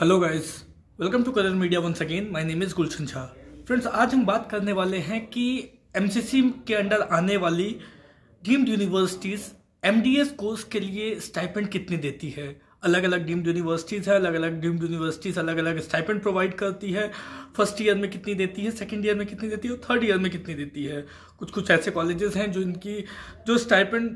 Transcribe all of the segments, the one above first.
hello guys welcome to colour media once again my name is Gulshan Jha friends आज हम बात करने वाले हैं कि एमसीसी के अंडर आने वाली डीम्ड यूनिवर्सिटीज़ एमडीएस कोर्स के लिए स्टाइपेंड कितनी देती है अलग अलग डीम्ड यूनिवर्सिटीज़ है अलग अलग डीम्ड यूनिवर्सिटीज़ अलग अलग स्टाइपेंड प्रोवाइड करती है फर्स्ट ईयर में कितनी देती है सेकेंड ईयर में कितनी देती है और थर्ड ईयर में कितनी देती है कुछ कुछ ऐसे कॉलेजेस हैं जो इनकी जो स्टाइपेंड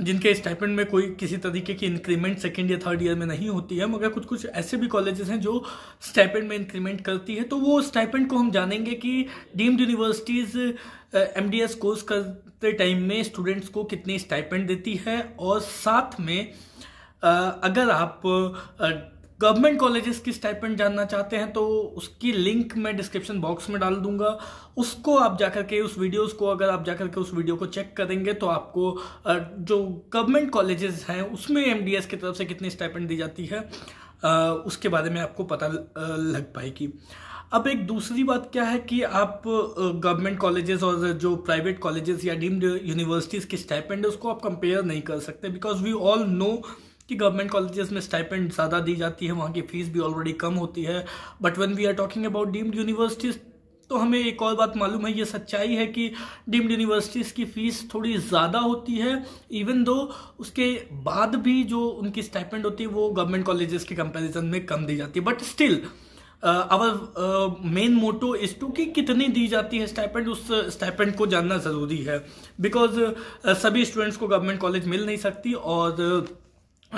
जिनके स्टाइपेंड में कोई किसी तरीके की इंक्रीमेंट सेकेंड या थर्ड ईयर में नहीं होती है मगर कुछ कुछ ऐसे भी कॉलेजेस हैं जो स्टाइपेंड में इंक्रीमेंट करती है तो वो स्टाइपेंड को हम जानेंगे कि deemed universities M D S course करते टाइम में स्टूडेंट्स को कितनी स्टाइपेंड देती है और साथ में अगर आप गवर्नमेंट कॉलेजेस की स्टाइपेंट जानना चाहते हैं तो उसकी लिंक मैं डिस्क्रिप्शन बॉक्स में डाल दूंगा उसको आप जाकर के उस वीडियोस को अगर आप जाकर के उस वीडियो को चेक करेंगे तो आपको जो गवर्नमेंट कॉलेजेस हैं उसमें एम की तरफ से कितनी स्टाइपेंट दी जाती है उसके बारे में आपको पता लग पाएगी अब एक दूसरी बात क्या है कि आप गवर्नमेंट कॉलेजेस और जो प्राइवेट कॉलेजेस या डीम्ड यूनिवर्सिटीज़ की स्टाइपेंड है उसको आप कंपेयर नहीं कर सकते बिकॉज वी ऑल नो कि गवर्नमेंट कॉलेजेस में स्टाइपेंड ज़्यादा दी जाती है वहाँ की फ़ीस भी ऑलरेडी कम होती है but when we are talking about deemed universities तो हमें एक और बात मालूम है ये सच्चाई है कि डीम्ड यूनिवर्सिटीज़ की फ़ीस थोड़ी ज़्यादा होती है इवन दो उसके बाद भी जो उनकी स्टाइपेंड होती है वो गवर्नमेंट कॉलेजेस के कंपेरिजन में कम दी जाती है but still our main motto is to कि कितनी दी जाती है स्टाइपेंड उस स्टाइपेंड को जानना ज़रूरी है बिकॉज uh, सभी स्टूडेंट्स को गवर्नमेंट कॉलेज मिल नहीं सकती और uh,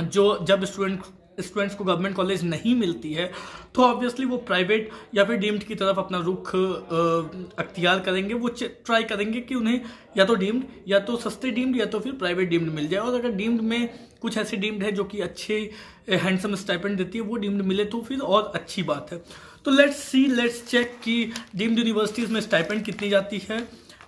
जो जब स्टूडेंट स्टूडेंट्स को गवर्नमेंट कॉलेज नहीं मिलती है तो ऑब्वियसली वो प्राइवेट या फिर डीम्ड की तरफ अपना रुख अख्तियार करेंगे वो ट्राई करेंगे कि उन्हें या तो डीम्ड या तो सस्ते डीम्ड या तो फिर प्राइवेट डीम्ड मिल जाए और अगर डीम्ड में कुछ ऐसे डीम्ड है जो कि अच्छे हैंडसम स्टाइपेंट देती है वो डीम्ड मिले तो फिर और अच्छी बात है तो लेट्स सी लेट्स चेक कि डीम्ड यूनिवर्सिटीज़ में स्टाइपेंट कितनी जाती है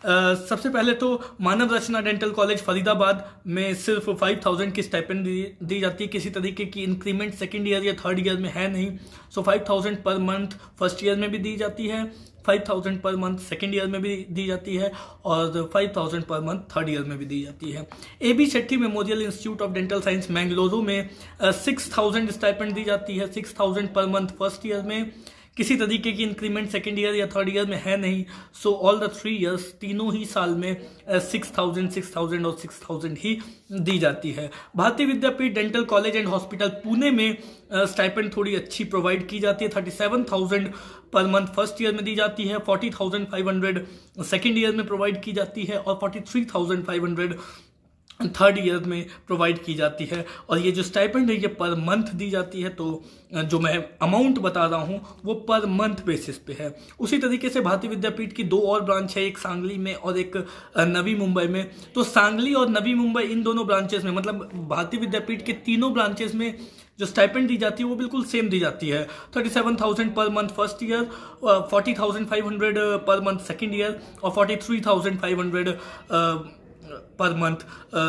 सबसे पहले तो मानव रचना डेंटल कॉलेज फरीदाबाद में सिर्फ फाइव थाउजेंड की स्टाइपेंड दी, दी जाती है किसी तरीके की इंक्रीमेंट सेकेंड ईयर या थर्ड ईयर में है नहीं so five thousand per month first year में भी दी जाती है five thousand per month second year में भी दी जाती है और five thousand per month third year में भी दी जाती है A B Shetty memorial institute of dental science Mangaluru में सिक्स थाउजेंड स्टाइपेंड दी जाती है six thousand per month first year में किसी तरीके की इंक्रीमेंट सेकेंड ईयर या थर्ड ईयर में है नहीं so all the three years तीनों ही साल में सिक्स थाउजेंड सिक्स थाउजेंड और सिक्स थाउजेंड ही दी जाती है Bharati Vidyapeeth dental college and hospital Pune में स्टाइपेंड uh, थोड़ी अच्छी प्रोवाइड की जाती है thirty seven thousand per month first year में दी जाती है forty thousand five hundred second year में प्रोवाइड की जाती है और forty three thousand five hundred third तो ईयर में प्रोवाइड की जाती है और ये जो स्टाइपेंड है ये पर मंथ दी जाती है तो जो मैं अमाउंट बता रहा हूँ वो पर मंथ बेसिस पे है उसी तरीके से भारतीय विद्यापीठ की दो और ब्रांच है एक सांगली में और एक नवी मुंबई में तो सांगली और नवी मुंबई इन दोनों ब्रांचेस में मतलब भारतीय विद्यापीठ के तीनों ब्रांचेस में जो स्टाइपेंड दी जाती है वो बिल्कुल सेम दी जाती है thirty seven thousand per month first year forty thousand five hundred per month second year और forty three thousand five hundred per month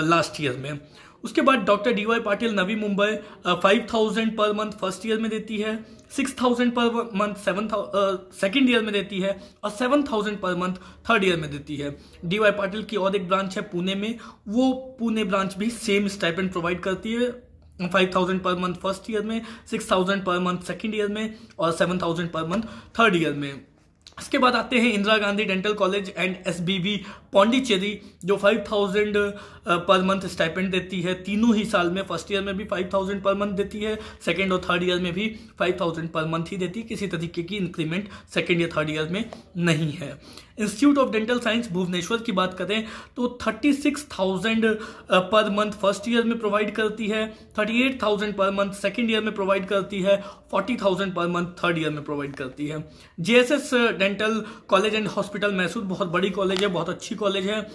last year में उसके बाद doctor D Y Patil Navi Mumbai five thousand per month first year में देती है six thousand per month seven second year में देती है और seven thousand per month third year में देती है डी वाई पाटिल की और एक ब्रांच है पुणे में वो पुणे ब्रांच भी सेम स्टाइपेंड प्रोवाइड करती है five thousand per month first year में six thousand per month second year में और seven thousand per month third year में इसके बाद आते हैं Indira Gandhi dental college and S Pondicherry जो 5000 पर मंथ स्टाइपेंड देती है तीनों ही साल में फर्स्ट ईयर में भी 5000 पर मंथ देती है सेकेंड और थर्ड ईयर में भी 5000 पर मंथ ही देती है किसी तरीके की इंक्रीमेंट सेकेंड या थर्ड ईयर में नहीं है institute of dental science Bhubaneswar की बात करें तो thirty six thousand per month first year में प्रोवाइड करती है thirty eight thousand per month second year में प्रोवाइड करती है forty thousand per month third year में प्रोवाइड करती है JSS dental college and hospital Mysore बहुत बड़ी कॉलेज है बहुत अच्छी कॉलेज है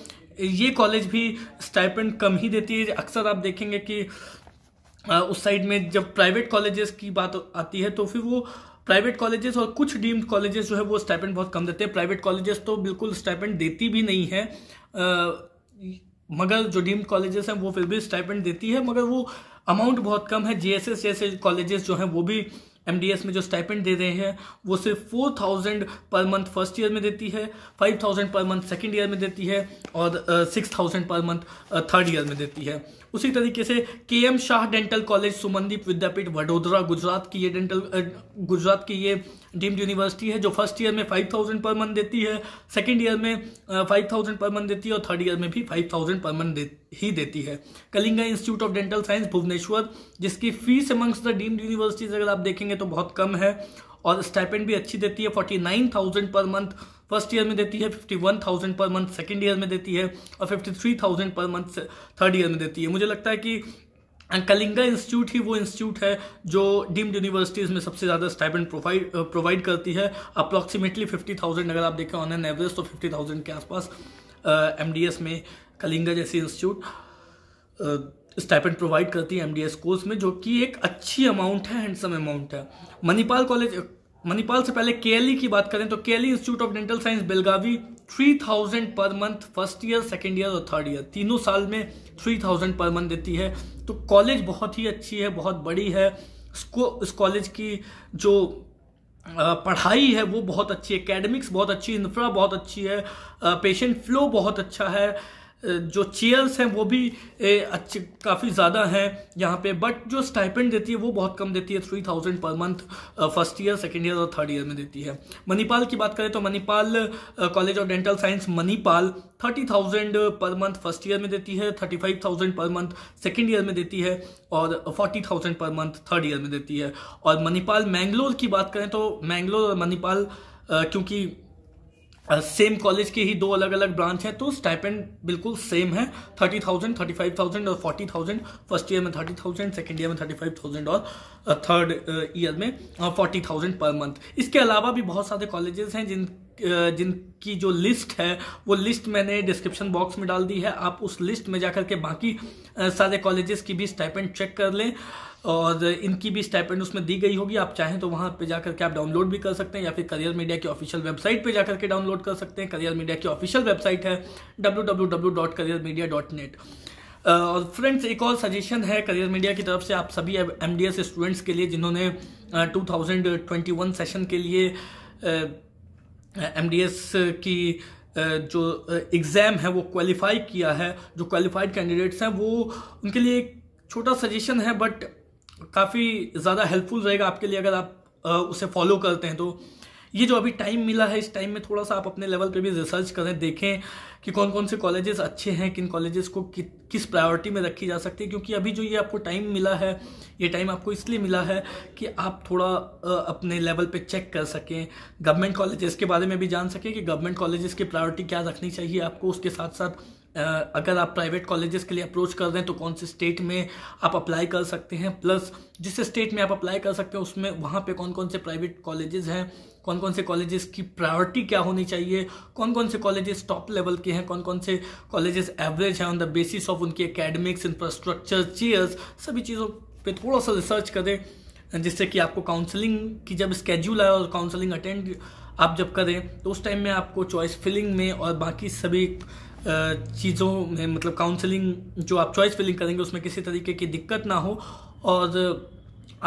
ये कॉलेज भी स्टाइपेंड कम ही देती है अक्सर आप देखेंगे कि उस साइड में जब प्राइवेट कॉलेजेस की बात आती है तो फिर वो प्राइवेट कॉलेजेस और कुछ डीम्ड कॉलेजेस जो है वो स्टाइपेंड बहुत कम देते हैं प्राइवेट कॉलेजेस तो बिल्कुल स्टाइपेंड देती भी नहीं है आ, मगर जो डीम्ड कॉलेजेस हैं वो फिर भी स्टाइपेंड देती है मगर वो अमाउंट बहुत कम है जीएसएस जैसे कॉलेजेस जो हैं वो भी एमडीएस में जो स्टाइपेंट दे रहे हैं वो सिर्फ four thousand per month first year में देती है five thousand per month second year में देती है और six thousand per month third year में देती है उसी तरीके से K M Shah dental college Sumandeep Vidyapeeth Vadodara Gujarat की ये डेंटल गुजरात की ये डीम्ड यूनिवर्सिटी है जो फर्स्ट ईयर में फाइव थाउजेंड पर मंथ देती है सेकेंड ईयर में फाइव थाउजेंड पर मंथ देती है और थर्ड ईयर में भी फाइव थाउजेंड पर मंथ दे, ही देती है Kalinga institute of dental science Bhubaneswar जिसकी fees amongst the deemed universities अगर आप देखेंगे देखेंगे तो बहुत कम है और स्टाइपेंड भी अच्छी देती है forty nine thousand per month first year में देती है fifty one thousand per month second year में देती है और fifty three thousand per month third year में देती है मुझे लगता है कि कलिंगा इंस्टीट्यूट ही वो इंस्टीट्यूट है जो डीम्ड यूनिवर्सिटीज़ में सबसे ज़्यादा स्टाइपेंड प्रोवाइड प्रोवाइड करती है अप्रॉक्सीमेटली फिफ्टी थाउजेंड अगर आप देखें ऑन एन एवरेज तो फिफ्टी थाउजेंड के आसपास एम uh, में कलिंगा जैसी इंस्टीट्यूट स्टाइपेंड प्रोवाइड करती है एमडीएस कोर्स में जो कि एक अच्छी अमाउंट है हैंडसम अमाउंट है मणिपाल कॉलेज मणिपाल से पहले केएलई e की बात करें तो KLE institute of dental science Belagavi three thousand per month first year second year और थर्ड ईयर तीनों साल में थ्री थाउजेंड पर मंथ देती है तो कॉलेज बहुत ही अच्छी है बहुत बड़ी है इस कॉलेज की जो पढ़ाई है वो बहुत अच्छी है अकेडमिक्स बहुत अच्छी इंफ्रा बहुत अच्छी है पेशेंट फ्लो बहुत अच्छा है जो चेयर्स हैं वो भी अच्छे काफ़ी ज़्यादा हैं यहाँ पे बट जो स्टाइपेंड देती है वो बहुत कम देती है three thousand per month first year second year और थर्ड ईयर में देती है मणिपाल की बात करें तो Manipal college of dental science Manipal thirty thousand per month first year में देती है thirty five thousand per month second year में देती है और forty thousand per month third year में देती है और मणिपाल मैंगलोर की बात करें तो मैंगलोर और मणिपाल क्योंकि सेम कॉलेज के ही दो अलग अलग ब्रांच है तो स्टाइपेंड बिल्कुल सेम है thirty thousand thirty five thousand और फोर्टी थाउजेंड फर्स्ट ईयर में थर्टी थाउजेंड सेकेंड ईयर में थर्टी फाइव थाउजेंड और थर्ड ईयर में फोर्टी थाउजेंड पर मंथ इसके अलावा भी बहुत सारे कॉलेजेस हैं जिन जिनकी जो लिस्ट है वो लिस्ट मैंने डिस्क्रिप्शन बॉक्स में डाल दी है आप उस लिस्ट में जाकर के बाकी सारे कॉलेजेस की भी स्टाइपेंड चेक कर लें और इनकी भी स्टाइपेंड उसमें दी गई होगी आप चाहें तो वहाँ पे जाकर के आप डाउनलोड भी कर सकते हैं या फिर करियर मीडिया की ऑफिशियल वेबसाइट पे जाकर के डाउनलोड कर सकते हैं करियर मीडिया की ऑफिशियल वेबसाइट है डब्ल्यू और फ्रेंड्स एक और सजेशन है करियर मीडिया की तरफ से आप सभी एम स्टूडेंट्स के लिए जिन्होंने टू सेशन के लिए एम uh, की uh, जो एग्ज़ाम uh, है वो क्वालिफाई किया है जो क्वालिफाइड कैंडिडेट्स हैं वो उनके लिए एक छोटा सजेशन है बट काफ़ी ज़्यादा हेल्पफुल रहेगा आपके लिए अगर आप उसे फॉलो करते हैं तो ये जो अभी टाइम मिला है इस टाइम में थोड़ा सा आप अपने लेवल पे भी रिसर्च करें देखें कि कौन कौन से कॉलेजेस अच्छे हैं किन कॉलेजेस को कि, किस प्रायोरिटी में रखी जा सकती है क्योंकि अभी जो ये आपको टाइम मिला है ये टाइम आपको इसलिए मिला है कि आप थोड़ा अपने लेवल पे चेक कर सकें गवर्नमेंट कॉलेजेस के बारे में भी जान सकें कि गवर्नमेंट कॉलेजेस की प्रायोरिटी क्या रखनी चाहिए आपको उसके साथ साथ अगर आप प्राइवेट कॉलेजेस के लिए अप्रोच कर रहे हैं तो कौन से स्टेट में आप अप्लाई कर सकते हैं प्लस जिस स्टेट में आप अप्लाई कर सकते हैं उसमें वहाँ पे कौन कौन से प्राइवेट कॉलेजेस हैं कौन कौन से कॉलेजेस की प्रायोरिटी क्या होनी चाहिए कौन कौन से कॉलेजेस टॉप लेवल के हैं कौन कौन से कॉलेजेस एवरेज हैं ऑन द बेसिस ऑफ उनकी अकेडमिक्स इंफ्रास्ट्रक्चर चेयर्स सभी चीज़ों पर थोड़ा सा रिसर्च करें जिससे कि आपको काउंसलिंग की जब स्केड्यूल आए और काउंसलिंग अटेंड आप जब करें तो उस टाइम में आपको चॉइस फिलिंग में और बाकी सभी चीज़ों में मतलब काउंसलिंग जो आप चॉइस फिलिंग करेंगे उसमें किसी तरीके की दिक्कत ना हो और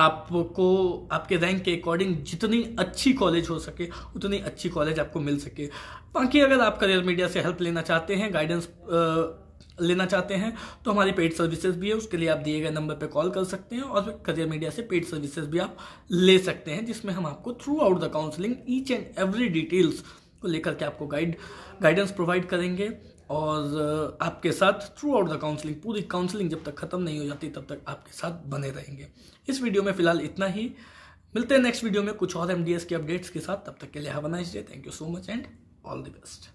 आपको आपके रैंक के अकॉर्डिंग जितनी अच्छी कॉलेज हो सके उतनी अच्छी कॉलेज आपको मिल सके बाकी अगर आप करियर मीडिया से हेल्प लेना चाहते हैं गाइडेंस लेना चाहते हैं तो हमारी पेड सर्विसेज भी है उसके लिए आप दिए गए नंबर पर कॉल कर सकते हैं और करियर मीडिया से पेड सर्विसेज भी आप ले सकते हैं जिसमें हम आपको throughout the counselling each and every details को लेकर के आपको गाइड गाइडेंस प्रोवाइड करेंगे और आपके साथ थ्रू आउट द काउंसलिंग पूरी काउंसलिंग जब तक ख़त्म नहीं हो जाती तब तक आपके साथ बने रहेंगे इस वीडियो में फिलहाल इतना ही मिलते हैं नेक्स्ट वीडियो में कुछ और एम के अपडेट्स के साथ तब तक के लिए have nice day thank you so much and all the best